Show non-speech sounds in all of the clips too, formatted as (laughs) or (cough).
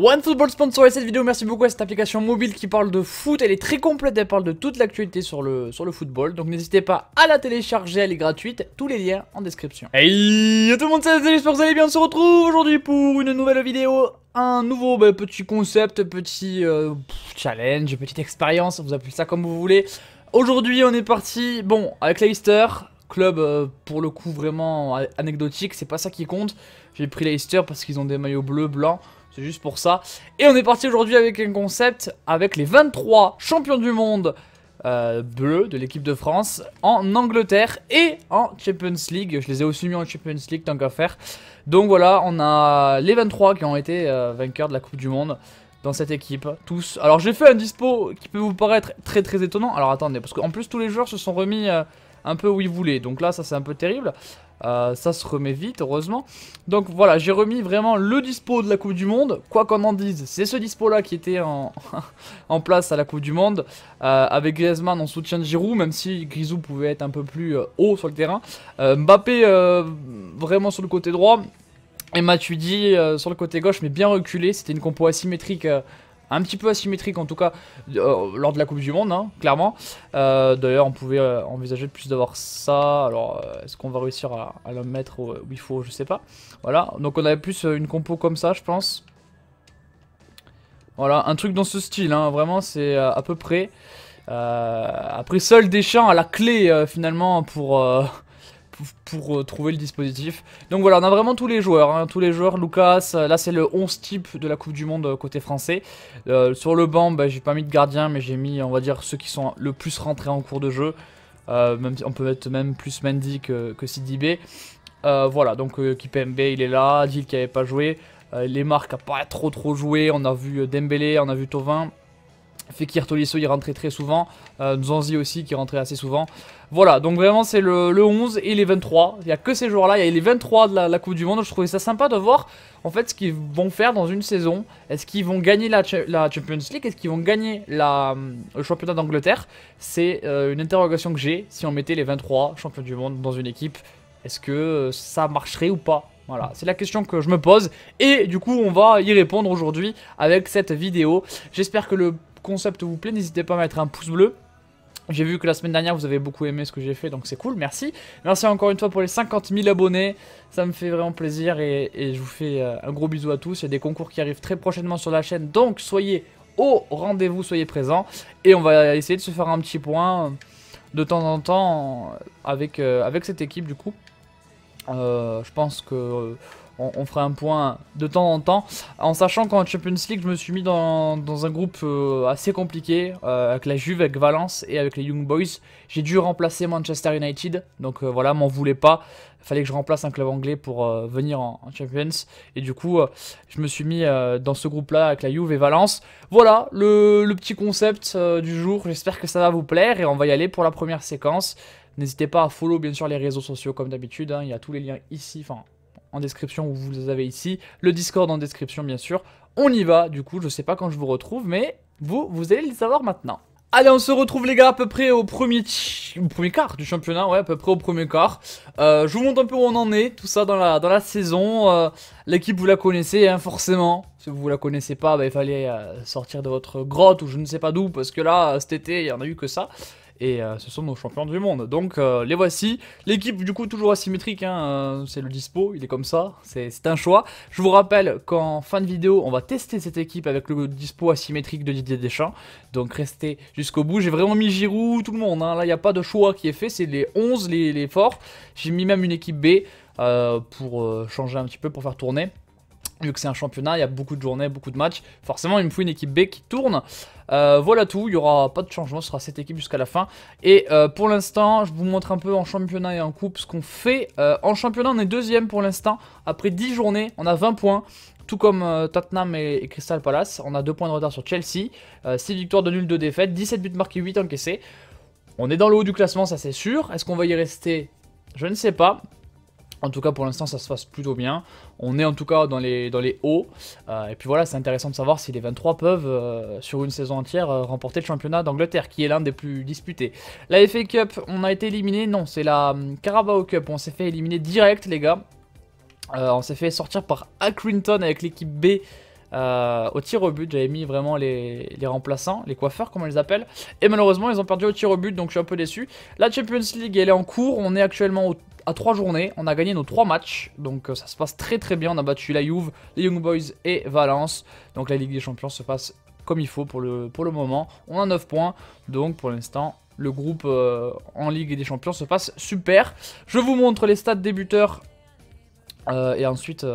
One Football et cette vidéo, merci beaucoup à cette application mobile qui parle de foot, elle est très complète, elle parle de toute l'actualité sur le, sur le football, donc n'hésitez pas à la télécharger, elle est gratuite, tous les liens en description. Hey tout le monde, c'est j'espère que vous allez bien, on se retrouve aujourd'hui pour une nouvelle vidéo, un nouveau bah, petit concept, petit euh, challenge, petite expérience, vous appelez ça comme vous voulez. Aujourd'hui on est parti, bon, avec Leicester, club euh, pour le coup vraiment euh, anecdotique, c'est pas ça qui compte, j'ai pris Leicester parce qu'ils ont des maillots bleus, blancs, c'est juste pour ça. Et on est parti aujourd'hui avec un concept avec les 23 champions du monde euh, bleus de l'équipe de France en Angleterre et en Champions League. Je les ai aussi mis en Champions League tant qu'à faire. Donc voilà, on a les 23 qui ont été euh, vainqueurs de la Coupe du Monde dans cette équipe, tous. Alors j'ai fait un dispo qui peut vous paraître très très étonnant. Alors attendez, parce qu'en plus tous les joueurs se sont remis euh, un peu où ils voulaient. Donc là ça c'est un peu terrible. Euh, ça se remet vite, heureusement. Donc voilà, j'ai remis vraiment le dispo de la Coupe du Monde. Quoi qu'on en dise, c'est ce dispo-là qui était en, (laughs) en, place à la Coupe du Monde. Euh, avec Griezmann en soutien de Giroud, même si Grisou pouvait être un peu plus euh, haut sur le terrain. Mbappé vraiment sur le côté droit. Et Matuidi sur le côté gauche, mais bien reculé. C'était une compo asymétrique un petit peu asymétrique en tout cas euh, lors de la Coupe du Monde, hein, clairement. Euh, d'ailleurs, on pouvait euh, envisager plus d'avoir ça. Alors, est-ce qu'on va réussir à, le mettre où, il faut Je sais pas. Voilà, donc on avait plus une compo comme ça, je pense. Voilà, un truc dans ce style, hein. vraiment, c'est à peu près. après, seul Deschamps à la clé finalement pour pour euh, trouver le dispositif. Donc voilà, on a vraiment tous les joueurs, hein. tous les joueurs. Lucas, euh, là c'est le 11 type de la Coupe du Monde euh, côté français. sur le banc, bah, j'ai pas mis de gardien, mais j'ai mis, on va dire, ceux qui sont le plus rentrés en cours de jeu. on peut mettre même plus Mendy que, que voilà, donc Kipembe il est là, Dil qui avait pas joué. les marques a pas trop trop joué, on a vu Dembélé, on a vu Tovin. Fekir Tolisso y rentrait très souvent. Euh, Zanzi aussi qui rentrait assez souvent. Voilà, donc vraiment c'est le, 11 et les 23. Il n'y a que ces joueurs-là. Il y a les 23 de la, Coupe du Monde. Je trouvais ça sympa de voir en fait ce qu'ils vont faire dans une saison. Est-ce qu'ils vont gagner la, Champions League Est-ce qu'ils vont gagner la, euh, le championnat d'Angleterre C'est euh, une interrogation que j'ai si on mettait les 23 champions du monde dans une équipe. Est-ce que ça marcherait ou pas voilà, c'est la question que je me pose et du coup on va y répondre aujourd'hui avec cette vidéo. J'espère que le concept vous plaît, n'hésitez pas à mettre un pouce bleu. J'ai vu que la semaine dernière vous avez beaucoup aimé ce que j'ai fait donc c'est cool, merci. Merci encore une fois pour les 50 000 abonnés, ça me fait vraiment plaisir et, je vous fais euh, un gros bisou à tous. Il y a des concours qui arrivent très prochainement sur la chaîne donc soyez au rendez-vous, soyez présents et on va essayer de se faire un petit point euh, de temps en temps euh, avec, avec cette équipe du coup euh, je pense que euh, on, fera un point de temps en temps. En sachant qu'en Champions League, je me suis mis dans, un groupe euh, assez compliqué avec la Juve, avec Valence et avec les Young Boys. J'ai dû remplacer Manchester United, donc voilà, m'en voulait pas. Fallait que je remplace un club anglais pour venir en, Champions. Et du coup, je me suis mis dans ce groupe-là avec la Juve et Valence. Voilà le petit concept du jour. J'espère que ça va vous plaire et on va y aller pour la première séquence. N'hésitez pas à follow bien sûr les réseaux sociaux comme d'habitude, hein. il y a tous les liens ici, enfin en description où vous les avez ici, le Discord en description bien sûr. On y va, du coup je sais pas quand je vous retrouve, mais vous, vous allez le savoir maintenant. Allez, on se retrouve les gars à peu près au premier, quart du championnat, ouais, à peu près au premier quart. Euh, je vous montre un peu où on en est, tout ça dans la, saison. Euh, l'équipe, vous la connaissez, hein, forcément. Si vous la connaissez pas, bah, il fallait euh, sortir de votre grotte ou je ne sais pas d'où, parce que là, cet été, il n'y en a eu que ça et euh, ce sont nos champions du monde. Donc euh, les voici. L'équipe du coup toujours asymétrique, hein, euh, c'est le dispo, il est comme ça, c'est un choix. Je vous rappelle qu'en fin de vidéo, on va tester cette équipe avec le dispo asymétrique de Didier Deschamps. Donc restez jusqu'au bout, j'ai vraiment mis Giroud, tout le monde, hein. là il n'y a pas de choix qui est fait, c'est les 11, les forts. J'ai mis même une équipe B pour changer un petit peu, pour faire tourner. Vu que c'est un championnat, il y a beaucoup de journées, beaucoup de matchs. Forcément, il me faut une équipe B qui tourne. Euh, voilà tout, il n'y aura pas de changement, ce sera cette équipe jusqu'à la fin. Et euh, pour l'instant, je vous montre un peu en championnat et en coupe ce qu'on fait. Euh, en championnat, on est deuxième pour l'instant. Après 10 journées, on a 20 points. Tout comme Tottenham et, Crystal Palace, on a 2 points de retard sur Chelsea. 6 victoires de nul, 2 défaites, 17 buts marqués, 8 encaissés. On est dans le haut du classement, ça c'est sûr. Est-ce qu'on va y rester Je ne sais pas. En tout cas, pour l'instant, ça se passe plutôt bien. On est en tout cas dans les, dans les hauts. Euh, et puis voilà, c'est intéressant de savoir si les 23 peuvent, euh, sur une saison entière, euh, remporter le championnat d'Angleterre, qui est l'un des plus disputés. La FA Cup, on a été éliminé. Non, c'est la Carabao Cup. On s'est fait éliminer direct, les gars. on s'est fait sortir par Accrington avec l'équipe B. au tir au but. J'avais mis vraiment les, les, remplaçants, les coiffeurs, comme on les appelle. Et malheureusement, ils ont perdu au tir au but, donc je suis un peu déçu. La Champions League, elle est en cours. On est actuellement au à 3 journées. On a gagné nos 3 matchs. Donc euh, ça se passe très très bien. On a battu la Juve, les Young Boys et Valence. Donc la Ligue des Champions se passe comme il faut pour le, pour le moment. On a 9 points. Donc pour l'instant, le groupe euh, en Ligue des Champions se passe super. Je vous montre les stats des buteurs euh, et ensuite,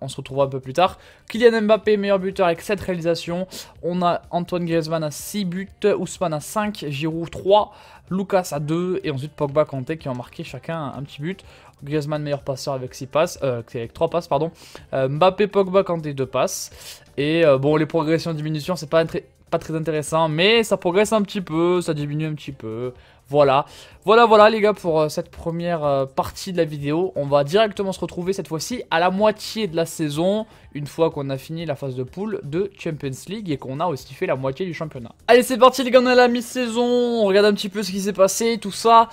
on se retrouvera un peu plus tard. Kylian Mbappé, meilleur buteur avec 7 réalisations. On a Antoine Griezmann à 6 buts, Ousmane à 5, Giroud 3, Lucas à 2 et ensuite Pogba, Kanté qui ont marqué chacun un, petit but. Griezmann meilleur passeur avec 6 passes, euh, avec 3 passes pardon. Euh, Mbappé, Pogba, Kanté 2 passes. Et euh, bon les progressions diminution c'est pas, pas très intéressant mais ça progresse un petit peu, ça diminue un petit peu. Voilà, voilà, voilà les gars pour euh, cette première euh, partie de la vidéo. On va directement se retrouver cette fois-ci à la moitié de la saison, une fois qu'on a fini la phase de poule de Champions League et qu'on a aussi fait la moitié du championnat. Allez, c'est parti les gars, on est à la mi-saison, on regarde un petit peu ce qui s'est passé, tout ça.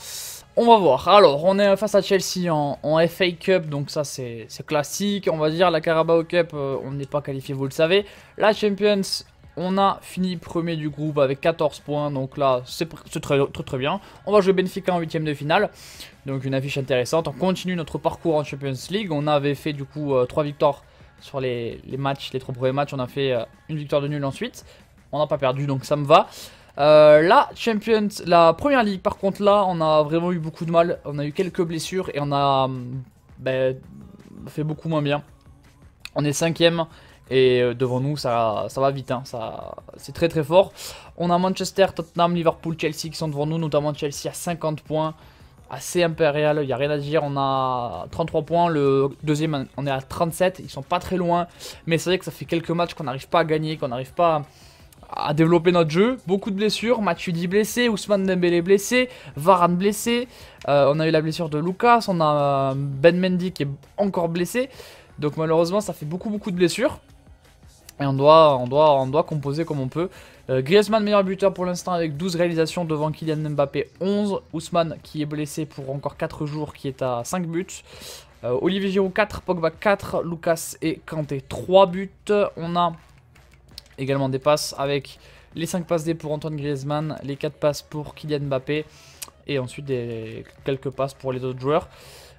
On va voir. Alors, on est face à Chelsea en, en FA Cup, donc ça c'est classique, on va dire. La Carabao Cup, euh, on n'est pas qualifié, vous le savez. La Champions, on a fini premier du groupe avec 14 points, donc là c'est très, très, bien. On va jouer Benfica en huitième de finale, donc une affiche intéressante. On continue notre parcours en Champions League, on avait fait du coup euh, trois 3 victoires sur les, matchs, les 3 premiers matchs, on a fait euh, une victoire de nul ensuite. On n'a pas perdu donc ça me va. Euh, la Champions, la première ligue par contre là on a vraiment eu beaucoup de mal, on a eu quelques blessures et on a hum, ben, fait beaucoup moins bien. On est cinquième et euh, devant nous, ça, va vite, hein, ça, c'est très très fort. On a Manchester, Tottenham, Liverpool, Chelsea qui sont devant nous, notamment Chelsea à 50 points. Assez impérial, il n'y a rien à dire, on a 33 points, le deuxième on est à 37, ils sont pas très loin. Mais c'est vrai que ça fait quelques matchs qu'on n'arrive pas à gagner, qu'on n'arrive pas à développer notre jeu. Beaucoup de blessures, Matuidi blessé, Ousmane Dembélé blessé, Varane blessé. Euh, on a eu la blessure de Lucas, on a Ben Mendy qui est encore blessé. Donc malheureusement ça fait beaucoup beaucoup de blessures. Et on doit, on doit, on doit composer comme on peut. Euh, Griezmann, meilleur buteur pour l'instant avec 12 réalisations devant Kylian Mbappé, 11. Ousmane, qui est blessé pour encore 4 jours, qui est à 5 buts. Euh, Olivier Giroud, 4. Pogba, 4. Lucas et Kanté, 3 buts. On a également des passes avec les 5 passes D pour Antoine Griezmann, les 4 passes pour Kylian Mbappé et ensuite des, quelques passes pour les autres joueurs.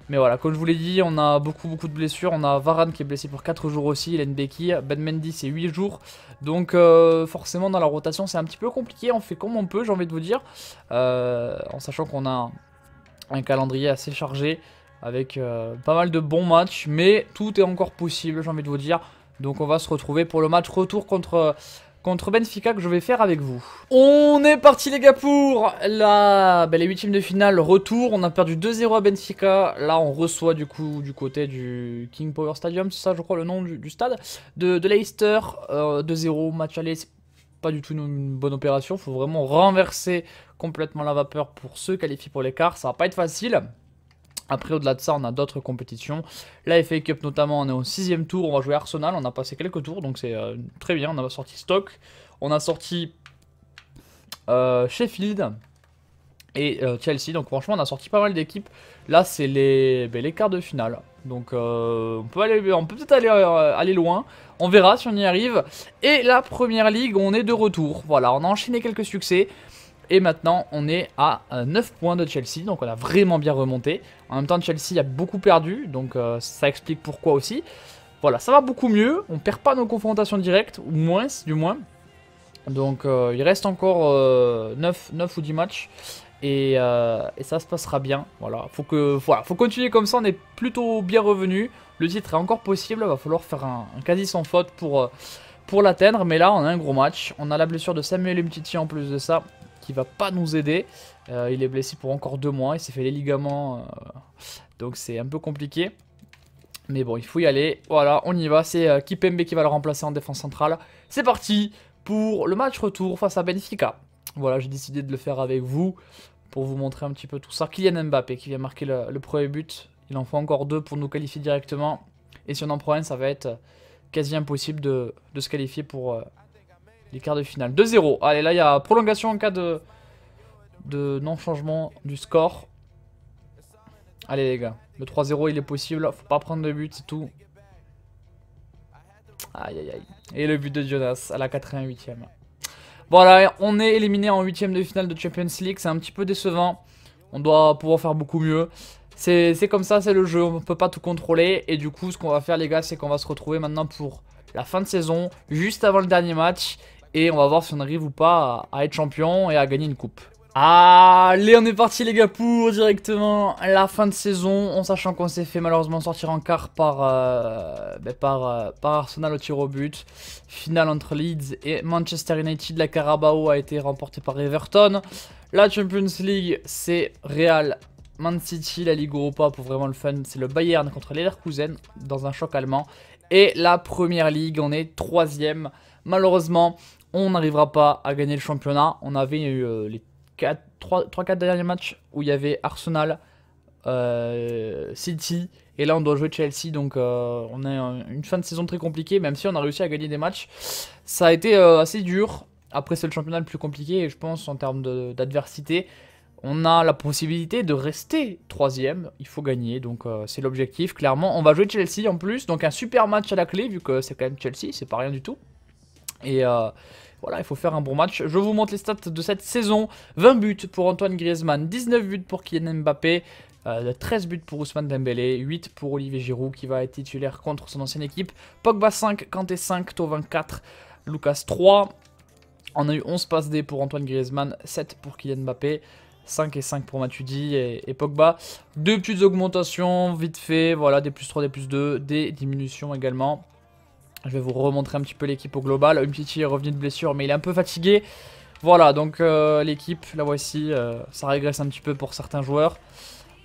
Mais voilà, comme je vous l'ai dit, on a beaucoup beaucoup de blessures. On a Varane qui est blessé pour 4 jours aussi, il a une béquille. Ben Mendy c'est 8 jours. Donc euh, forcément dans la rotation c'est un petit peu compliqué. On fait comme on peut j'ai envie de vous dire. Euh, en sachant qu'on a un calendrier assez chargé. Avec euh, pas mal de bons matchs. Mais tout est encore possible j'ai envie de vous dire. Donc on va se retrouver pour le match retour contre contre Benfica que je vais faire avec vous. On est parti les gars pour la... Ben, les huitièmes de finale, retour. On a perdu 2-0 à Benfica. Là, on reçoit du coup du côté du King Power Stadium, c'est ça je crois le nom du, stade, de, de Leicester. 2-0, euh, match aller, c'est pas du tout une, bonne opération. faut vraiment renverser complètement la vapeur pour se qualifier pour l'écart. Ça va pas être facile. Après, au-delà de ça, on a d'autres compétitions. La FA Cup notamment, on est au sixième tour, on va jouer Arsenal, on a passé quelques tours, donc c'est euh, très bien. On a sorti Stock, on a sorti euh, Sheffield et euh, Chelsea. Donc franchement, on a sorti pas mal d'équipes. Là, c'est les, ben, les quarts de finale. Donc on peut on peut être aller, aller loin. On verra si on y arrive. Et la première ligue, on est de retour. Voilà, on a enchaîné quelques succès. Et maintenant, on est à 9 euh, points de Chelsea, donc on a vraiment bien remonté. En même temps, Chelsea a beaucoup perdu, donc euh, ça explique pourquoi aussi. Voilà, ça va beaucoup mieux, on perd pas nos confrontations directes, ou moins, du moins. Donc euh, il reste encore 9, ou 10 matchs, et, ça se passera bien. Voilà, faut, que, voilà, faut continuer comme ça, on est plutôt bien revenu. Le titre est encore possible, va falloir faire un, quasi sans faute pour... pour l'atteindre, mais là on a un gros match, on a la blessure de Samuel Umtiti en plus de ça, qui va pas nous aider. Euh, il est blessé pour encore deux mois, il s'est fait les ligaments, euh, donc c'est un peu compliqué. Mais bon, il faut y aller. Voilà, on y va. C'est euh, Kipembe qui va le remplacer en défense centrale. C'est parti pour le match retour face à Benfica. Voilà, j'ai décidé de le faire avec vous pour vous montrer un petit peu tout ça. Kylian Mbappé qui vient marquer le, premier but. Il en faut encore deux pour nous qualifier directement. Et si on en prend un, ça va être quasi impossible de, de se qualifier pour les quarts de finale. 2-0. Allez, là, il y a prolongation en cas de, de non-changement du score. Allez, les gars. Le 3-0, il est possible. Faut pas prendre de but, c'est tout. Aïe, aïe, aïe. Et le but de Jonas à la 88e. Voilà, on est éliminé en 8 de finale de Champions League. C'est un petit peu décevant. On doit pouvoir faire beaucoup mieux. C'est comme ça, c'est le jeu. On ne peut pas tout contrôler. Et du coup, ce qu'on va faire, les gars, c'est qu'on va se retrouver maintenant pour la fin de saison, juste avant le dernier match et on va voir si on arrive ou pas à, être champion et à gagner une coupe. Allez, on est parti les gars pour directement la fin de saison, en sachant qu'on s'est fait malheureusement sortir en quart par, euh, ben, par, euh, par, Arsenal au tir au but. Finale entre Leeds et Manchester United, la Carabao a été remportée par Everton. La Champions League, c'est Real, Man City, la Ligue Europa pour vraiment le fun, c'est le Bayern contre l'Everkusen dans un choc allemand. Et la Première Ligue, on est troisième. Malheureusement, on n'arrivera pas à gagner le championnat. On avait eu euh, les 3-4 derniers matchs où il y avait Arsenal, euh, City, et là on doit jouer Chelsea. Donc euh, on a une fin de saison très compliquée, même si on a réussi à gagner des matchs. Ça a été assez dur. Après, c'est le championnat le plus compliqué, je pense, en termes d'adversité. On a la possibilité de rester troisième. Il faut gagner, donc c'est l'objectif, clairement. On va jouer Chelsea en plus, donc un super match à la clé, vu que c'est quand même Chelsea, c'est pas rien du tout. Et voilà, il faut faire un bon match. Je vous montre les stats de cette saison. 20 buts pour Antoine Griezmann, 19 buts pour Kylian Mbappé, 13 euh, buts pour Ousmane Dembélé, 8 pour Olivier Giroud qui va être titulaire contre son ancienne équipe. Pogba 5, Kanté 5, Tovin 4, Lucas 3. On a eu 11 passes D pour Antoine Griezmann, 7 pour Kylian Mbappé. 5 et 5 pour Matuidi et, Pogba. Deux petites augmentations, vite fait, voilà, des plus 3, des plus 2, des diminutions également. Je vais vous remontrer un petit peu l'équipe au global. Umtiti est revenu de blessure, mais il est un peu fatigué. Voilà, donc euh, l'équipe, la voici, euh, ça régresse un petit peu pour certains joueurs.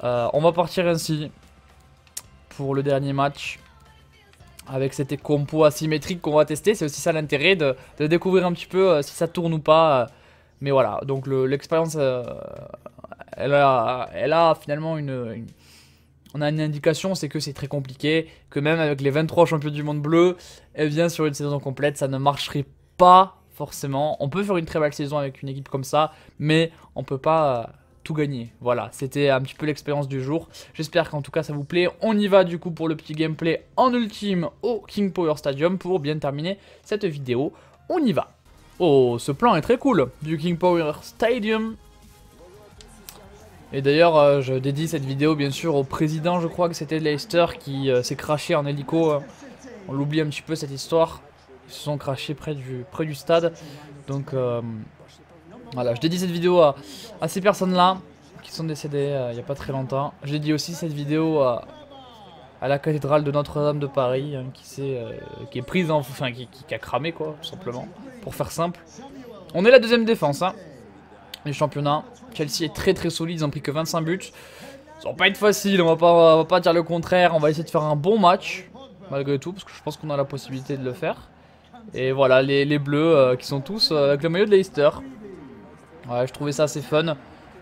Euh, on va partir ainsi pour le dernier match avec cette compo asymétrique qu'on va tester. C'est aussi ça l'intérêt de, découvrir un petit peu si ça tourne ou pas. mais voilà, donc l'expérience, elle, a, finalement une on a une indication, c'est que c'est très compliqué, que même avec les 23 champions du monde bleu, eh bien sur une saison complète, ça ne marcherait pas forcément. On peut faire une très belle saison avec une équipe comme ça, mais on ne peut pas euh, tout gagner. Voilà, c'était un petit peu l'expérience du jour. J'espère qu'en tout cas ça vous plaît. On y va du coup pour le petit gameplay en ultime au King Power Stadium pour bien terminer cette vidéo. On y va. Oh, ce plan est très cool du King Power Stadium et d'ailleurs, euh, je dédie cette vidéo bien sûr au président, je crois que c'était Leicester, qui euh, s'est craché en hélico. Euh. On l'oublie un petit peu cette histoire. Ils se sont crachés près du, près du stade. Donc voilà, je dédie cette vidéo à, ces personnes-là qui sont décédées il n'y a pas très longtemps. Je dédie aussi cette vidéo à, la cathédrale de Notre-Dame de Paris, hein, qui, s'est qui est prise Enfin, qui, a cramé quoi, simplement, pour faire simple. On est la deuxième défense, hein les championnats. Chelsea est très très solide, ils ont pris que 25 buts. Ça va pas être facile, on va pas, pas dire le contraire. On va essayer de faire un bon match, malgré tout, parce que je pense qu'on a la possibilité de le faire. Et voilà, les, bleus euh, qui sont tous euh, avec le maillot de Leicester. Ouais, je trouvais ça assez fun.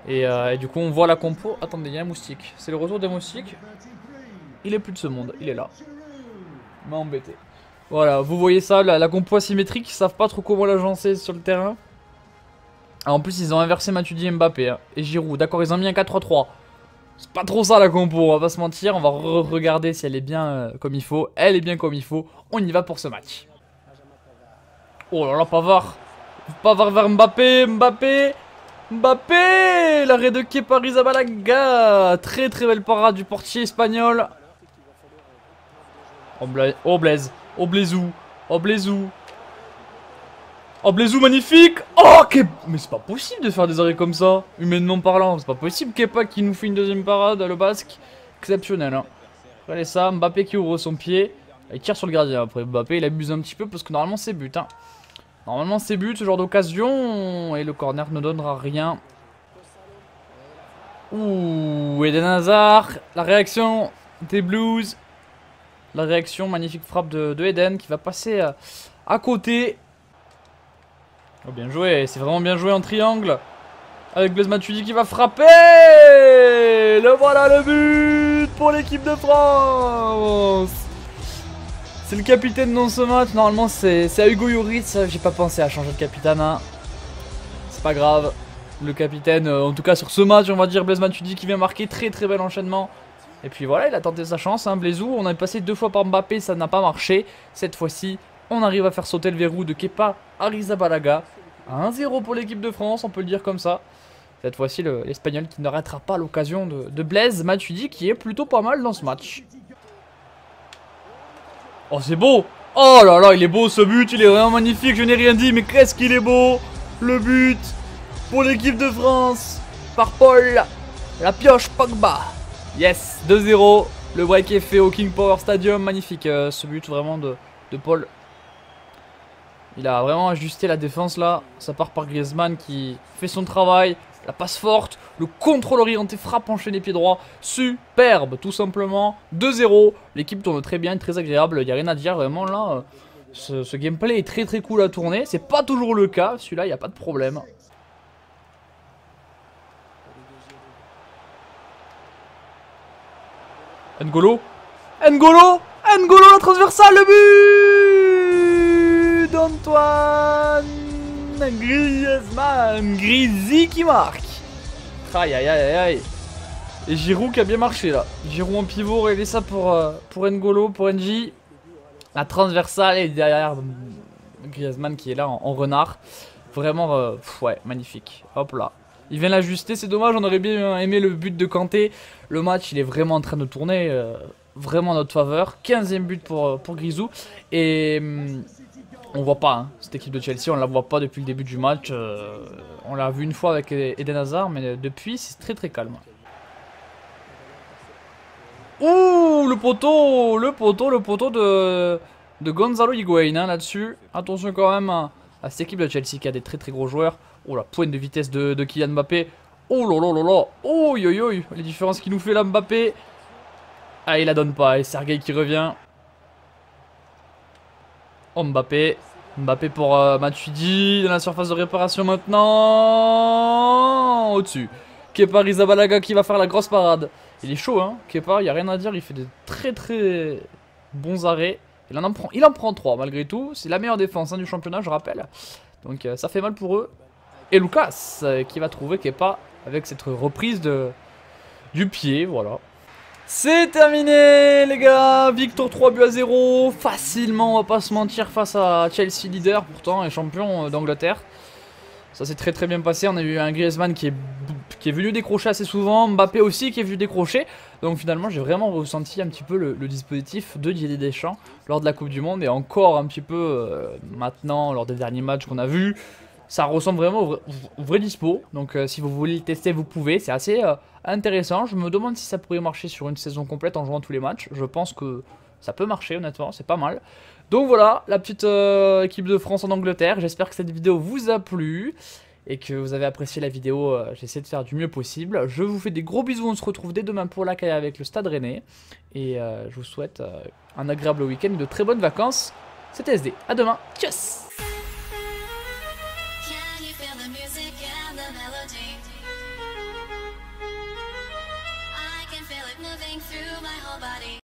Euh, et, du coup, on voit la compo. Attendez, il y a un moustique. C'est le retour des moustiques. Il est plus de ce monde, il est là. Il m'a embêté. Voilà, vous voyez ça, la, la compo asymétrique, ils savent pas trop comment l'agencer sur le terrain. Ah, en plus, ils ont inversé Matuidi et Mbappé hein. et Giroud. D'accord, ils ont mis un 4 3 C'est pas trop ça la compo, on va pas se mentir. On va regarder si elle est bien euh, comme il faut. Elle est bien comme il faut. On y va pour ce match. Oh là là, pas Pavard vers Mbappé, Mbappé. Mbappé L'arrêt de Kepa Rizabalaga Très très belle parade du portier espagnol. Oh, Blaise. Oh Blaise. Oh Oh, Blaisou, magnifique Oh, Mais c'est pas possible de faire des arrêts comme ça, humainement parlant. C'est pas possible, Kepa qui nous fait une deuxième parade, le basque. Exceptionnel, hein. Regardez ça, Mbappé qui ouvre son pied. Il tire sur le gardien après. Mbappé, il abuse un petit peu parce que normalement, c'est but, hein. Normalement, c'est but, ce genre d'occasion. Et le corner ne donnera rien. Ouh, Eden Hazard. La réaction des Blues. La réaction, magnifique frappe de, Eden qui va passer à côté. Oh, bien joué, c'est vraiment bien joué en triangle. Avec Blaise Matuidi qui va frapper Le voilà le but pour l'équipe de France C'est le capitaine dans ce match, normalement c'est à Hugo Yuritz, j'ai pas pensé à changer de capitaine. Hein. C'est pas grave, le capitaine, euh, en tout cas sur ce match on va dire Blaise Matuidi qui vient marquer très très bel enchaînement. Et puis voilà, il a tenté sa chance, hein, Blaisou, on a passé deux fois par Mbappé, ça n'a pas marché. Cette fois-ci, on arrive à faire sauter le verrou de Kepa Arizabalaga 1-0 pour l'équipe de France, on peut le dire comme ça. Cette fois-ci, l'Espagnol qui n'arrêtera pas l'occasion de, Blaise Matuidi qui est plutôt pas mal dans ce match. Oh, c'est beau Oh là là, il est beau ce but, il est vraiment magnifique, je n'ai rien dit, mais qu'est-ce qu'il est beau Le but pour l'équipe de France par Paul, la pioche Pogba. Yes, 2-0, le break est fait au King Power Stadium, magnifique euh, ce but vraiment de, de Paul il a vraiment ajusté la défense là. Ça part par Griezmann qui fait son travail. La passe forte, le contrôle orienté, frappe les pied droit. Superbe, tout simplement. 2-0. L'équipe tourne très bien, très agréable. Il n'y a rien à dire vraiment là. Ce, gameplay est très très cool à tourner. C'est pas toujours le cas. Celui-là, il n'y a pas de problème. N'Golo N'Golo N'Golo la transversale, le but Antoine Griezmann. Grizzy qui marque. Aïe, aïe, aïe, aïe. Et Giroud qui a bien marché là. Giroud en pivot, regardez ça pour, euh, pour N'Golo, pour NJ. La transversale et derrière Griezmann qui est là en, renard. Vraiment, euh, ouais, magnifique. Hop là. Il vient l'ajuster, c'est dommage, on aurait bien aimé le but de Kanté. Le match, il est vraiment en train de tourner, euh, vraiment en notre faveur. 15ème but pour, pour Grisou. Et... Hum, on voit pas hein. cette équipe de Chelsea, on la voit pas depuis le début du match. Euh, on l'a vu une fois avec Eden Hazard, mais depuis c'est très très calme. Ouh, le poteau, le poteau, le poteau de, de Gonzalo Higuain hein, là-dessus. Attention quand même hein, à, cette équipe de Chelsea qui a des très très gros joueurs. Oh la pointe de vitesse de, Kylian Mbappé. Oh là Oh yo les différences qu'il nous fait là Mbappé. Ah, il la donne pas et Sergei qui revient. Oh, Mbappé. Mbappé pour euh, Matuidi dans la surface de réparation maintenant. Au-dessus. Kepa Rizabalaga qui va faire la grosse parade. Il est chaud, hein. Kepa, il n'y a rien à dire. Il fait des très très bons arrêts. Il en prend, il en prend 3 malgré tout. C'est la meilleure défense hein, du championnat, je rappelle. Donc euh, ça fait mal pour eux. Et Lucas euh, qui va trouver Kepa avec cette reprise de, du pied. Voilà. C'est terminé les gars, Victor 3 buts à 0, facilement on va pas se mentir face à Chelsea leader pourtant et champion euh, d'Angleterre. Ça s'est très très bien passé, on a eu un Griezmann qui est, qui est venu décrocher assez souvent, Mbappé aussi qui est venu décrocher. Donc finalement j'ai vraiment ressenti un petit peu le, dispositif de Didier Deschamps lors de la Coupe du Monde et encore un petit peu euh, maintenant lors des derniers matchs qu'on a vus ça ressemble vraiment au vrai, dispo. Donc euh, si vous voulez le tester, vous pouvez. C'est assez euh, intéressant. Je me demande si ça pourrait marcher sur une saison complète en jouant tous les matchs. Je pense que ça peut marcher honnêtement, c'est pas mal. Donc voilà, la petite euh, équipe de France en Angleterre. J'espère que cette vidéo vous a plu et que vous avez apprécié la vidéo. J'essaie de faire du mieux possible. Je vous fais des gros bisous. On se retrouve dès demain pour la caille avec le Stade Rennais. Et je vous souhaite un agréable week-end et de très bonnes vacances. C'était SD. À demain. Tchuss